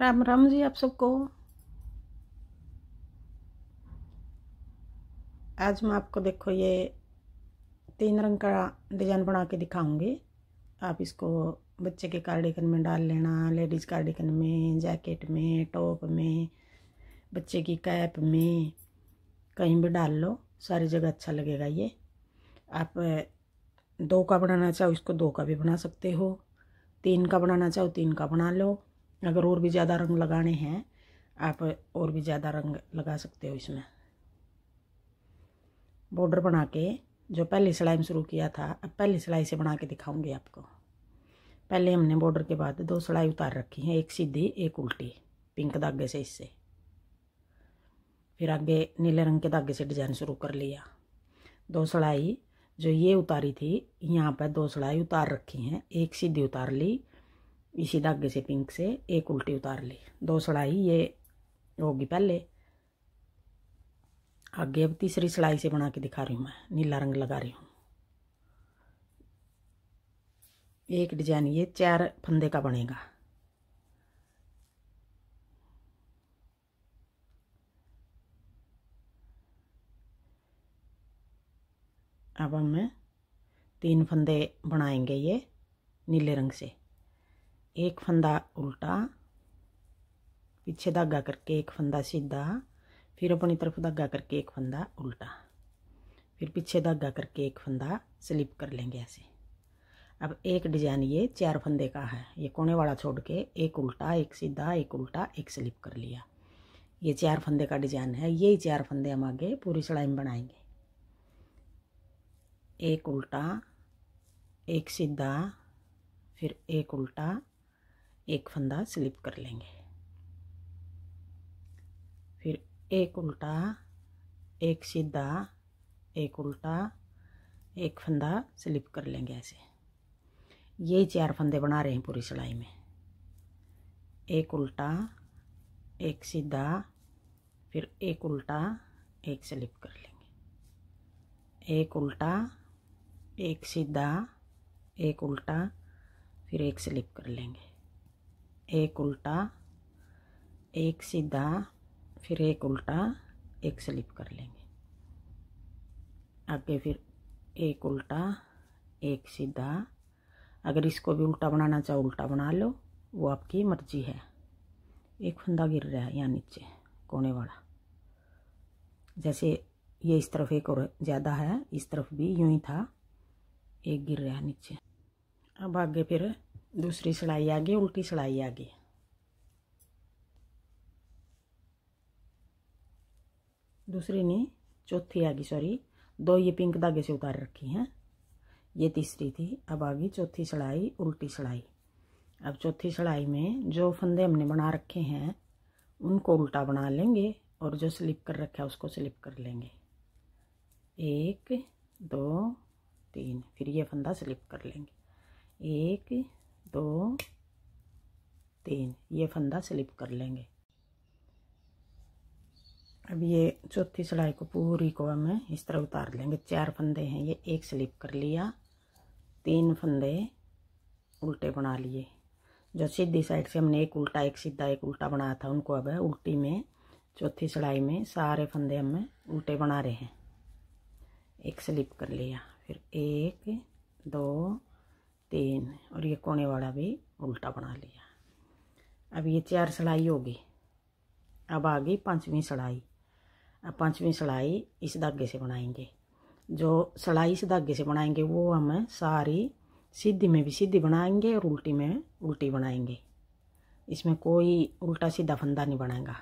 राम राम जी आप सबको आज मैं आपको देखो ये तीन रंग का डिज़ाइन बना के दिखाऊंगी आप इसको बच्चे के कार्डिकन में डाल लेना लेडीज़ कार्डिकन में जैकेट में टॉप में बच्चे की कैप में कहीं भी डाल लो सारी जगह अच्छा लगेगा ये आप दो का बनाना चाहो इसको दो का भी बना सकते हो तीन का बनाना चाहो तीन का बना लो अगर और भी ज़्यादा रंग लगाने हैं आप और भी ज़्यादा रंग लगा सकते हो इसमें बॉर्डर बना के जो पहली सिलाई में शुरू किया था अब पहली सिलाई से बना के दिखाऊंगी आपको पहले हमने बॉर्डर के बाद दो सिलाई उतार रखी हैं एक सीधी एक उल्टी पिंक धागे से इससे फिर आगे नीले रंग के धागे से डिजाइन शुरू कर लिया दो सिलाई जो ये उतारी थी यहाँ पर दो सिलाई उतार रखी हैं एक सीधी उतार ली इसी धागे से पिंक से एक उल्टी उतार ली दो सिलाई ये होगी पहले आगे अब तीसरी सिलाई से बना के दिखा रही हूँ मैं नीला रंग लगा रही हूँ एक डिजाइन ये चार फंदे का बनेगा अब हम तीन फंदे बनाएंगे ये नीले रंग से एक फंदा उल्टा पीछे धागा करके एक फंदा सीधा फिर अपनी तरफ धागा करके एक फंदा उल्टा फिर पीछे धागा करके एक फंदा स्लिप कर लेंगे ऐसे अब एक डिजाइन ये चार फंदे का है ये कोने वाला छोड़ के एक उल्टा एक सीधा एक उल्टा एक स्लिप कर लिया ये चार फंदे का डिजाइन है यही चार फंदे हम आगे पूरी सिलाई में बनाएंगे एक उल्टा एक सीधा फिर एक उल्टा एक फंदा स्लिप कर लेंगे फिर एक उल्टा एक सीधा एक उल्टा एक फंदा स्लिप कर लेंगे ऐसे ये चार फंदे बना रहे हैं पूरी सिलाई में एक उल्टा एक सीधा फिर एक उल्टा एक स्लिप कर लेंगे एक उल्टा एक सीधा एक उल्टा फिर एक स्लिप कर लेंगे एक उल्टा एक सीधा फिर एक उल्टा एक स्लिप कर लेंगे आगे फिर एक उल्टा एक सीधा अगर इसको भी उल्टा बनाना चाहो उल्टा बना लो वो आपकी मर्जी है एक फंदा गिर रहा है यहाँ नीचे कोने वाला जैसे ये इस तरफ एक और ज़्यादा है इस तरफ भी यूं ही था एक गिर रहा है नीचे अब आगे फिर दूसरी सिलाई आगे उल्टी सिलाई आगे दूसरी नहीं चौथी आगे सॉरी दो ये पिंक धागे से उतार रखी हैं ये तीसरी थी अब आ गई चौथी सिलाई उल्टी सिलाई अब चौथी सिलाई में जो फंदे हमने बना रखे हैं उनको उल्टा बना लेंगे और जो स्लिप कर रखा है उसको स्लिप कर लेंगे एक दो तीन फिर ये फंदा स्लिप कर लेंगे एक दो तीन ये फंदा स्लिप कर लेंगे अब ये चौथी सिलाई को पूरी को हमें इस तरह उतार लेंगे चार फंदे हैं ये एक स्लिप कर लिया तीन फंदे उल्टे बना लिए जो सीधी साइड से हमने एक उल्टा एक सीधा एक उल्टा बनाया था उनको अब उल्टी में चौथी सिलाई में सारे फंदे हमें उल्टे बना रहे हैं एक स्लिप कर लिया फिर एक दो तीन और ये कोने वाला भी उल्टा बना लिया अब ये चार सिलाई होगी अब आ गई पाँचवीं सिलाई अब पाँचवीं सिलाई इस धागे से बनाएंगे जो सिलाई इस धागे से बनाएंगे वो हम सारी सीधी में भी सीधी बनाएंगे और उल्टी में उल्टी बनाएंगे इसमें कोई उल्टा सीधा फंदा नहीं बनाएगा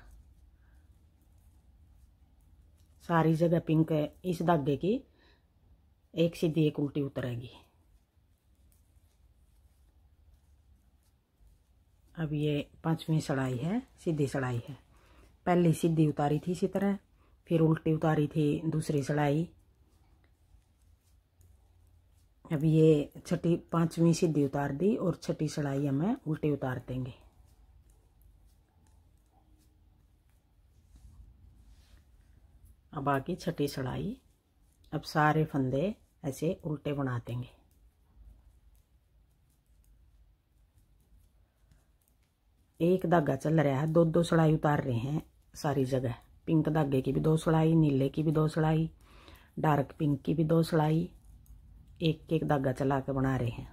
सारी जगह पिंक इस धागे की एक सीधी एक उल्टी उतरेगी अब ये पाँचवीं सड़ाई है सीधी सड़ाई है पहली सीधी उतारी थी इसी तरह फिर उल्टी उतारी थी दूसरी सड़ाई अब ये छठी पाँचवीं सीधी उतार दी और छठी सड़ाई हमें उल्टी उतार देंगे अब आगे छठी सड़ाई अब सारे फंदे ऐसे उल्टे बना देंगे एक धागा चल रहा है दो दो सिलाई उतार रहे हैं सारी जगह पिंक धागे की भी दो सिलाई नीले की भी दो सिलाई डार्क पिंक की भी दो सिलाई एक एक धागा चला के बना रहे हैं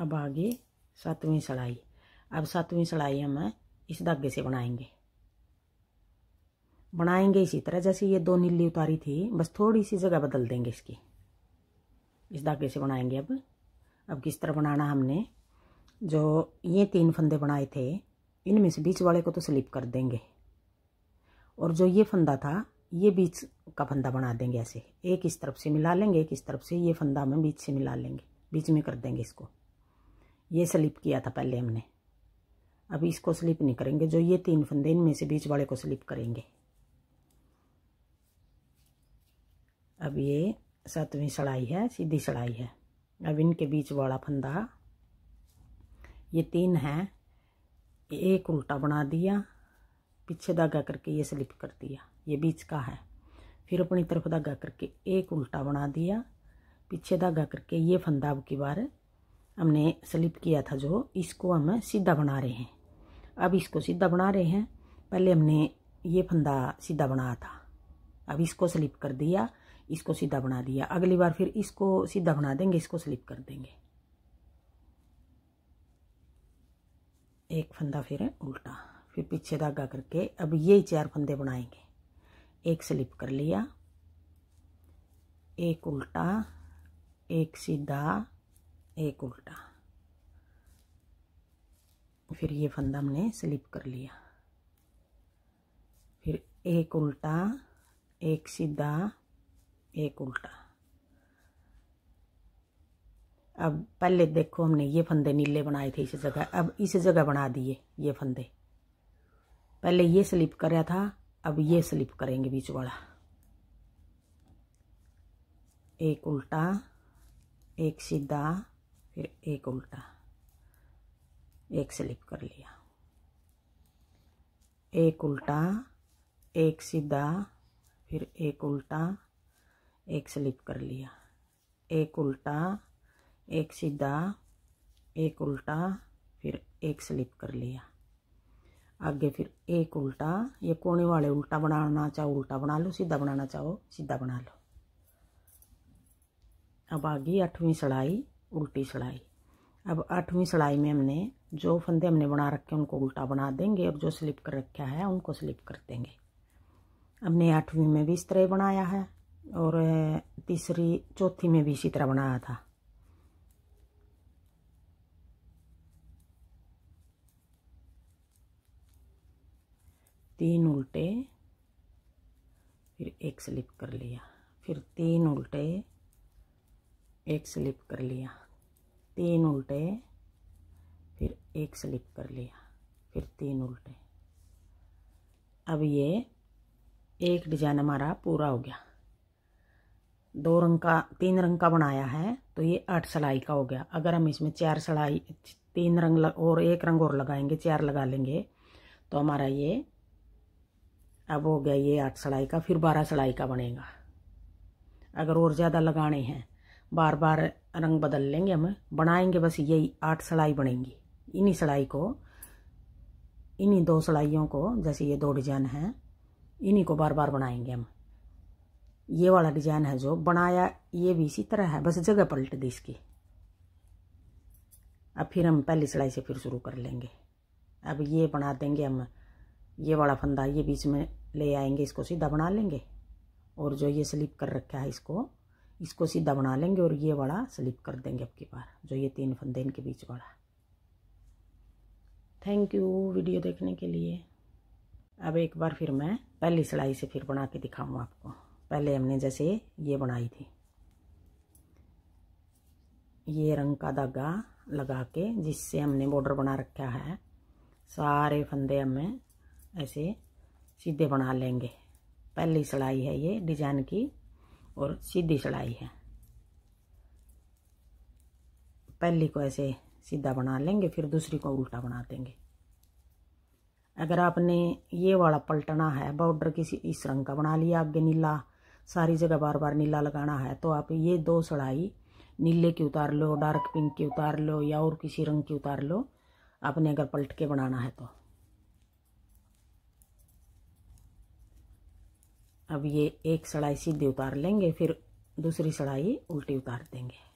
अब आगे सातवीं सड़ाई अब सातवीं सड़ाई हम इस धागे से बनाएंगे बनाएंगे इसी तरह जैसे ये दो नीली उतारी थी बस थोड़ी सी जगह बदल देंगे इसकी इस धागे से बनाएंगे अब अब किस तरह बनाना हमने जो ये तीन फंदे बनाए थे इनमें से बीच वाले को तो स्लिप कर देंगे और जो ये फंदा था ये बीच का फंदा बना देंगे ऐसे एक इस तरफ से मिला लेंगे एक इस तरफ से ये फंदा हमें बीच से मिला लेंगे बीच में कर देंगे इसको ये स्लिप किया था पहले हमने अब इसको स्लिप नहीं करेंगे जो ये तीन फंदे इनमें से बीच वाले को स्लिप करेंगे अब ये सातवीं सड़ाई है सीधी सड़ाई है अब इनके बीच वाला फंदा ये तीन है एक उल्टा बना दिया पीछे धागा करके ये स्लिप कर दिया ये बीच का है फिर अपनी तरफ धागा करके एक उल्टा बना दिया पीछे धागा करके ये फंदा अब की बार हमने स्लिप किया था जो इसको हम सीधा बना रहे हैं अब इसको सीधा बना रहे हैं पहले हमने ये फंदा सीधा बनाया था अब इसको स्लिप कर दिया इसको सीधा बना दिया अगली बार फिर इसको सीधा बना देंगे इसको स्लिप कर देंगे एक फंदा फिर उल्टा फिर पीछे धागा करके अब ये चार फंदे बनाएंगे एक स्लिप कर लिया एक उल्टा एक सीधा एक उल्टा फिर ये फंदा हमने स्लिप कर लिया फिर एक उल्टा एक सीधा एक उल्टा अब पहले देखो हमने ये फंदे नीले बनाए थे इस जगह अब इस जगह बना दिए ये फंदे पहले ये स्लिप कर रहा था अब ये स्लिप करेंगे बीच वाला एक उल्टा एक सीधा फिर एक उल्टा एक स्लिप कर लिया एक उल्टा एक सीधा फिर एक उल्टा एक स्लिप कर लिया एक उल्टा एक सीधा एक उल्टा फिर एक स्लिप कर लिया आगे फिर एक उल्टा ये कोने वाले उल्टा बनाना चाहो उल्टा बना लो सीधा बनाना चाहो सीधा बना लो अब आ गई आठवीं सड़ाई उल्टी सड़ाई अब आठवीं सिलाई में हमने जो फंदे हमने बना रखे उनको उल्टा बना देंगे और जो स्लिप कर रखा है उनको स्लिप कर देंगे हमने आठवीं में भी इस तरह बनाया है और तीसरी चौथी में भी इसी तरह बनाया था तीन उल्टे फिर एक स्लिप कर लिया फिर तीन उल्टे एक स्लिप कर लिया तीन उल्टे फिर एक स्लिप कर लिया फिर तीन उल्टे अब ये एक डिजाइन हमारा पूरा हो गया दो रंग का तीन रंग का बनाया है तो ये आठ सलाई का हो गया अगर हम इसमें चार सलाई तीन रंग लग, और एक रंग और लगाएंगे चार लगा लेंगे तो हमारा ये अब हो गया ये आठ सलाई का फिर बारह सलाई का बनेगा अगर और ज़्यादा लगाने हैं बार बार रंग बदल लेंगे हम बनाएंगे बस यही आठ सलाई बनेंगी इन्हीं सलाई को इन्हीं दो सलाइयों को जैसे ये दो डिजाइन हैं इन्हीं को बार बार बनाएंगे हम ये वाला डिजाइन है जो बनाया ये भी इसी तरह है बस जगह पलट दी इसकी अब फिर हम पहली सिलाई से फिर शुरू कर लेंगे अब ये बना देंगे हम ये वाला फंदा ये बीच में ले आएंगे इसको सीधा बना लेंगे और जो ये स्लिप कर रखा है इसको इसको सीधा बना लेंगे और ये वाला स्लिप कर देंगे अब की बार जो ये तीन फंदे इनके बीच वाला थैंक यू वीडियो देखने के लिए अब एक बार फिर मैं पहली सिलाई से फिर बना के दिखाऊँ आपको पहले हमने जैसे ये बनाई थी ये रंग का धागा लगा के जिससे हमने बॉर्डर बना रखा है सारे फंदे हमें ऐसे सीधे बना लेंगे पहली सिलाई है ये डिजाइन की और सीधी चढ़ाई है पहली को ऐसे सीधा बना लेंगे फिर दूसरी को उल्टा बना देंगे अगर आपने ये वाला पलटना है बॉर्डर किसी इस रंग का बना लिया आगे नीला सारी जगह बार बार नीला लगाना है तो आप ये दो सड़ाई नीले की उतार लो डार्क पिंक की उतार लो या और किसी रंग की उतार लो आपने अगर पलट के बनाना है तो अब ये एक सड़ाई सीधी उतार लेंगे फिर दूसरी सड़ाई उल्टी उतार देंगे